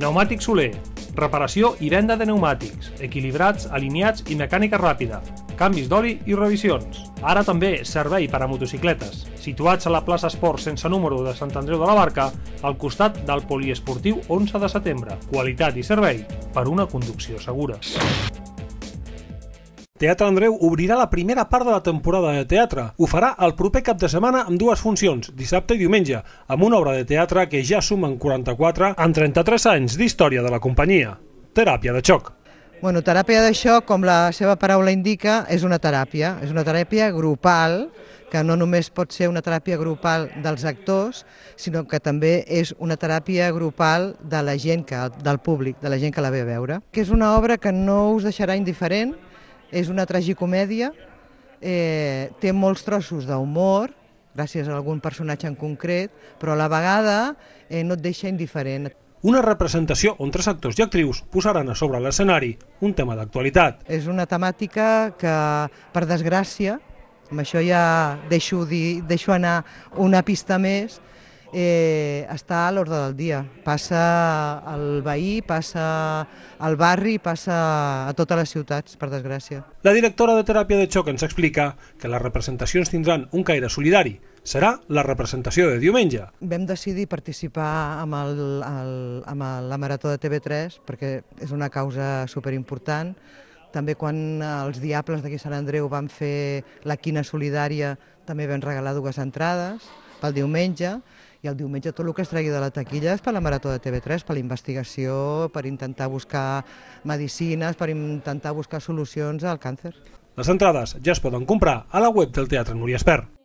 Pneumàtic Soler. Reparació i venda de pneumàtics, equilibrats, alineats i mecànica ràpida. Canvis d'oli i revisions. Ara també servei per a motocicletes. Situats a la plaça Esport sense número de Sant Andreu de la Barca, al costat del poliesportiu 11 de setembre. Qualitat i servei per una conducció segura. Teatre Andreu obrirà la primera part de la temporada de teatre. Ho farà el proper cap de setmana amb dues funcions, dissabte i diumenge, amb una obra de teatre que ja suma en 44 en 33 anys d'història de la companyia. Teràpia de xoc. Bueno, teràpia de xoc, com la seva paraula indica, és una teràpia, és una teràpia grupal, que no només pot ser una teràpia grupal dels actors, sinó que també és una teràpia grupal de la gent, que, del públic, de la gent que la ve a veure. Que és una obra que no us deixarà indiferent, és una tragicomèdia, eh, té molts trossos d'humor, gràcies a algun personatge en concret, però a la vegada eh, no et deixa indiferent. Una representació on tres actors i actrius posaran a sobre l'escenari un tema d'actualitat. És una temàtica que, per desgràcia, amb això ja deixo, dir, deixo anar una pista més, eh, està a l'ordre del dia. Passa al veí, passa al barri, passa a totes les ciutats, per desgràcia. La directora de Teràpia de Xoc ens explica que les representacions tindran un caire solidari, serà la representació de diumenge. Vem decidir participar amb, el, el, amb la Marató de TV3 perquè és una causa superimportant. També quan els Diables d'aquí Sant Andreu van fer la quina solidària també vam regalar dues entrades pel diumenge i el diumenge tot el que es tregui de la taquilla és per la Marató de TV3, per la investigació, per intentar buscar medicines, per intentar buscar solucions al càncer. Les entrades ja es poden comprar a la web del Teatre Núria Esper.